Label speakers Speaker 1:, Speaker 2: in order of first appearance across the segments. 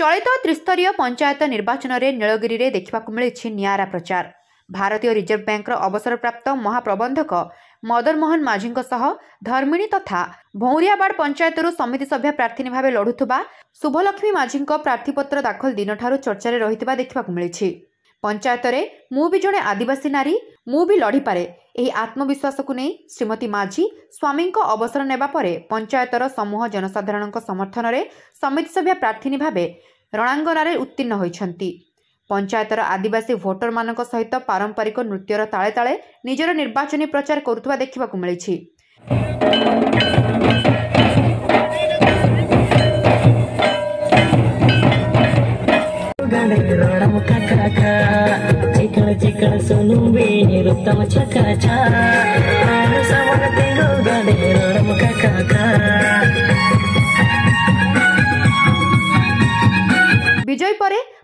Speaker 1: ଚଳିତ ତ୍ରିସ୍ତରୀୟ ପଞ୍ଚାୟତ ନିର୍ବାଚନରେ ନୀଳଗିରିରେ ଦେଖିବାକୁ ମିଳିଛି ନିଆରା ପ୍ରଚାର ଭାରତୀୟ ରିଜର୍ଭ ବ୍ୟାଙ୍କର ଅବସରପ୍ରାପ୍ତ ମହାପ୍ରବନ୍ଧକ ମଦନମୋହନ ମାଝୀଙ୍କ ସହ ଧର୍ମିଣୀ ତଥା ଭଉଁରିଆବାଡ ପଞ୍ଚାୟତରୁ ସମିତି ସଭ୍ୟା ପ୍ରାର୍ଥୀ ଭାବେ ଲଢୁଥିବା ଶୁଭଲକ୍ଷ୍ମୀ ମାଝୀଙ୍କ ପ୍ରାର୍ଥୀପତ୍ର ଦାଖଲ ଦିନଠାରୁ ଚର୍ଚ୍ଚାରେ ରହିଥିବା ଦେଖିବାକୁ ମିଳିଛି ପଞ୍ଚାୟତରେ ମୁଁ ବି ଜଣେ ଆଦିବାସୀ ନାରୀ ମୁଁ ବି ଲଢ଼ିପାରେ ଏହି ଆତ୍ମବିଶ୍ୱାସକୁ ନେଇ ଶ୍ରୀମତୀ ମାଝି ସ୍ୱାମୀଙ୍କ ଅବସର ନେବା ପରେ ପଞ୍ଚାୟତର ସମୂହ ଜନସାଧାରଣଙ୍କ ସମର୍ଥନରେ ସମିତି ସଭ୍ୟା ପ୍ରାର୍ଥିନୀ ଭାବେ ରଣାଙ୍ଗନାରେ ଉତ୍ତୀର୍ଣ୍ଣ ହୋଇଛନ୍ତି ପଞ୍ଚାୟତର ଆଦିବାସୀ ଭୋଟରମାନଙ୍କ ସହିତ ପାରମ୍ପରିକ ନୃତ୍ୟର ତାଳେ ତାଳେ ନିଜର ନିର୍ବାଚନୀ ପ୍ରଚାର କରୁଥିବା ଦେଖିବାକୁ ମିଳିଛି विजय परे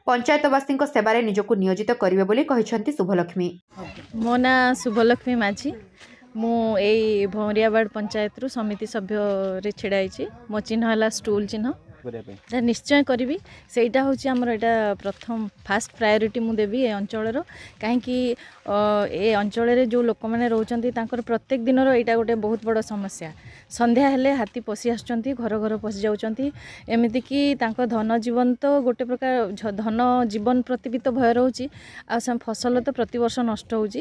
Speaker 1: पञ्चायतवासी सेवार निजको नियोजित गरेपछि शुभलक्ष्मी
Speaker 2: मो ना शुभलक्ष्मी माझी मै भौँरियाड पंचायत रु समिति सभ्य छिडाइस मो चिह्न स्टूल चिह्न କରିବା ନିଶ୍ଚୟ କରିବି ସେଇଟା ହେଉଛି ଆମର ଏଇଟା ପ୍ରଥମ ଫାଷ୍ଟ ପ୍ରାୟୋରିଟି ମୁଁ ଦେବି ଏ ଅଞ୍ଚଳର କାହିଁକି ଏ ଅଞ୍ଚଳରେ ଯେଉଁ ଲୋକମାନେ ରହୁଛନ୍ତି ତାଙ୍କର ପ୍ରତ୍ୟେକ ଦିନର ଏଇଟା ଗୋଟେ ବହୁତ ବଡ଼ ସମସ୍ୟା ସନ୍ଧ୍ୟା ହେଲେ ହାତୀ ପଶି ଆସୁଛନ୍ତି ଘର ଘର ପଶି ଯାଉଛନ୍ତି ଏମିତିକି ତାଙ୍କ ଧନ ଜୀବନ ତ ଗୋଟେ ପ୍ରକାର ଧନ ଜୀବନ ପ୍ରତି ବି ତ ଭୟ ରହୁଛି ଆଉ ଫସଲ ତ ପ୍ରତିବର୍ଷ ନଷ୍ଟ ହେଉଛି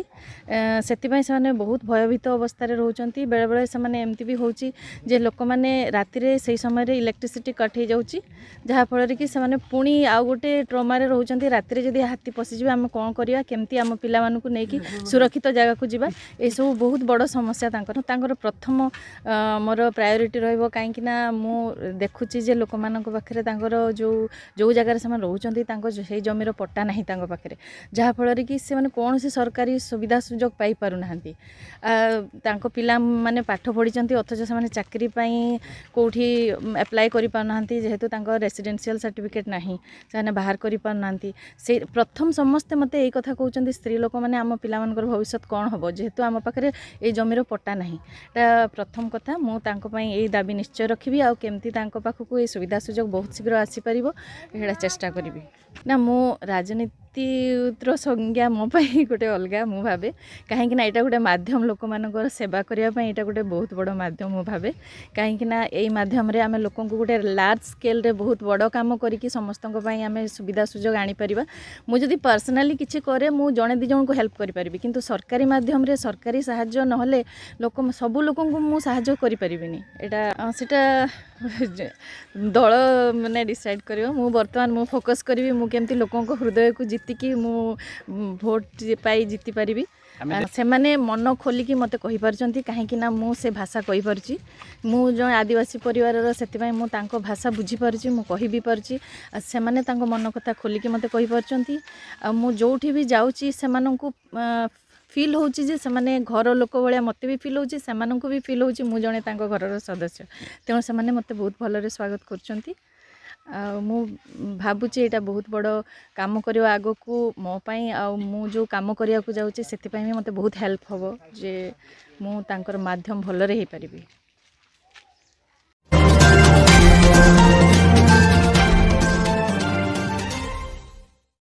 Speaker 2: ସେଥିପାଇଁ ସେମାନେ ବହୁତ ଭୟଭୀତ ଅବସ୍ଥାରେ ରହୁଛନ୍ତି ବେଳେବେଳେ ସେମାନେ ଏମିତି ବି ହେଉଛି ଯେ ଲୋକମାନେ ରାତିରେ ସେହି ସମୟରେ ଇଲେକ୍ଟ୍ରିସିଟି କଟ୍ ଯାଉଛି ଯାହାଫଳରେ କି ସେମାନେ ପୁଣି ଆଉ ଗୋଟେ ଟ୍ରମାରେ ରହୁଛନ୍ତି ରାତିରେ ଯଦି ହାତୀ ପଶିଯିବେ ଆମେ କ'ଣ କରିବା କେମିତି ଆମ ପିଲାମାନଙ୍କୁ ନେଇକି ସୁରକ୍ଷିତ ଜାଗାକୁ ଯିବା ଏସବୁ ବହୁତ ବଡ଼ ସମସ୍ୟା ତାଙ୍କର ତାଙ୍କର ପ୍ରଥମ ମୋର ପ୍ରାୟୋରିଟି ରହିବ କାହିଁକିନା ମୁଁ ଦେଖୁଛି ଯେ ଲୋକମାନଙ୍କ ପାଖରେ ତାଙ୍କର ଯେଉଁ ଯେଉଁ ଜାଗାରେ ସେମାନେ ରହୁଛନ୍ତି ତାଙ୍କ ସେଇ ଜମିର ପଟା ନାହିଁ ତାଙ୍କ ପାଖରେ ଯାହାଫଳରେ କି ସେମାନେ କୌଣସି ସରକାରୀ ସୁବିଧା ସୁଯୋଗ ପାଇପାରୁନାହାନ୍ତି ତାଙ୍କ ପିଲାମାନେ ପାଠ ପଢ଼ିଛନ୍ତି ଅଥଚ ସେମାନେ ଚାକିରି ପାଇଁ କେଉଁଠି ଆପ୍ଲାଏ କରିପାରୁନାହାନ୍ତି ଯେହେତୁ ତାଙ୍କ ରେସିଡେନ୍ସିଆଲ୍ ସାର୍ଟିଫିକେଟ୍ ନାହିଁ ସେମାନେ ବାହାର କରିପାରୁନାହାନ୍ତି ସେ ପ୍ରଥମ ସମସ୍ତେ ମୋତେ ଏଇ କଥା କହୁଛନ୍ତି ସ୍ତ୍ରୀ ଲୋକମାନେ ଆମ ପିଲାମାନଙ୍କର ଭବିଷ୍ୟତ କ'ଣ ହେବ ଯେହେତୁ ଆମ ପାଖରେ ଏଇ ଜମିର ପଟ୍ଟା ନାହିଁ ଏଇଟା ପ୍ରଥମ କଥା ମୁଁ ତାଙ୍କ ପାଇଁ ଏଇ ଦାବି ନିଶ୍ଚୟ ରଖିବି ଆଉ କେମିତି ତାଙ୍କ ପାଖକୁ ଏଇ ସୁବିଧା ସୁଯୋଗ ବହୁତ ଶୀଘ୍ର ଆସିପାରିବ ଏଇଟା ଚେଷ୍ଟା କରିବି ନା ମୁଁ ରାଜନୀତି ବ୍ୟକ୍ତିର ସଂଜ୍ଞା ମୋ ପାଇଁ ଗୋଟେ ଅଲଗା ମୁଁ ଭାବେ କାହିଁକିନା ଏଇଟା ଗୋଟେ ମାଧ୍ୟମ ଲୋକମାନଙ୍କର ସେବା କରିବା ପାଇଁ ଏଇଟା ଗୋଟେ ବହୁତ ବଡ଼ ମାଧ୍ୟମ ମୁଁ ଭାବେ କାହିଁକିନା ଏଇ ମାଧ୍ୟମରେ ଆମେ ଲୋକଙ୍କୁ ଗୋଟେ ଲାର୍ଜ ସ୍କେଲ୍ରେ ବହୁତ ବଡ଼ କାମ କରିକି ସମସ୍ତଙ୍କ ପାଇଁ ଆମେ ସୁବିଧା ସୁଯୋଗ ଆଣିପାରିବା ମୁଁ ଯଦି ପର୍ସନାଲି କିଛି କରେ ମୁଁ ଜଣେ ଦୁଇ ଜଣଙ୍କୁ ହେଲ୍ପ କରିପାରିବି କିନ୍ତୁ ସରକାରୀ ମାଧ୍ୟମରେ ସରକାରୀ ସାହାଯ୍ୟ ନହେଲେ ଲୋକ ସବୁ ଲୋକଙ୍କୁ ମୁଁ ସାହାଯ୍ୟ କରିପାରିବିନି ଏଇଟା ସେଇଟା ଦଳ ମାନେ ଡିସାଇଡ଼୍ କରିବ ମୁଁ ବର୍ତ୍ତମାନ ମୁଁ ଫୋକସ୍ କରିବି ମୁଁ କେମିତି ଲୋକଙ୍କ ହୃଦୟକୁ ଜିତିକି ମୁଁ ଭୋଟ୍ ପାଇ ଜିତିପାରିବି ସେମାନେ ମନ ଖୋଲିକି ମୋତେ କହିପାରୁଛନ୍ତି କାହିଁକି ନା ମୁଁ ସେ ଭାଷା କହିପାରୁଛି ମୁଁ ଜଣେ ଆଦିବାସୀ ପରିବାରର ସେଥିପାଇଁ ମୁଁ ତାଙ୍କ ଭାଷା ବୁଝିପାରୁଛି ମୁଁ କହିବି ପାରୁଛି ଆଉ ସେମାନେ ତାଙ୍କ ମନ କଥା ଖୋଲିକି ମୋତେ କହିପାରୁଛନ୍ତି ଆଉ ମୁଁ ଯେଉଁଠି ବି ଯାଉଛି ସେମାନଙ୍କୁ ଫିଲ୍ ହେଉଛି ଯେ ସେମାନେ ଘର ଲୋକ ଭଳିଆ ମୋତେ ବି ଫିଲ୍ ହେଉଛି ସେମାନଙ୍କୁ ବି ଫିଲ୍ ହେଉଛି ମୁଁ ଜଣେ ତାଙ୍କ ଘରର ସଦସ୍ୟ ତେଣୁ ସେମାନେ ମୋତେ ବହୁତ ଭଲରେ ସ୍ୱାଗତ କରୁଛନ୍ତି ଆଉ ମୁଁ ଭାବୁଛି ଏଇଟା ବହୁତ ବଡ଼ କାମ କରିବା ଆଗକୁ ମୋ ପାଇଁ ଆଉ ମୁଁ ଯେଉଁ କାମ କରିବାକୁ ଯାଉଛି ସେଥିପାଇଁ ବି ମୋତେ ବହୁତ ହେଲ୍ପ ହେବ ଯେ ମୁଁ ତାଙ୍କର ମାଧ୍ୟମ ଭଲରେ ହେଇପାରିବି